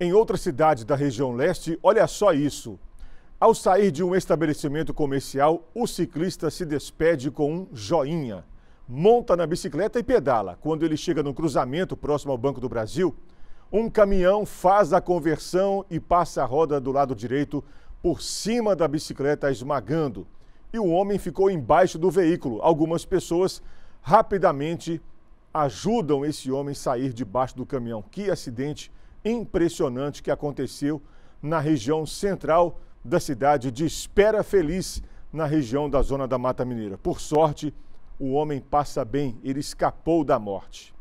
Em outra cidade da região leste, olha só isso. Ao sair de um estabelecimento comercial, o ciclista se despede com um joinha. Monta na bicicleta e pedala. Quando ele chega no cruzamento próximo ao Banco do Brasil, um caminhão faz a conversão e passa a roda do lado direito por cima da bicicleta, esmagando. E o homem ficou embaixo do veículo. Algumas pessoas rapidamente ajudam esse homem a sair debaixo do caminhão. Que acidente! impressionante que aconteceu na região central da cidade de Espera Feliz, na região da zona da Mata Mineira. Por sorte, o homem passa bem, ele escapou da morte.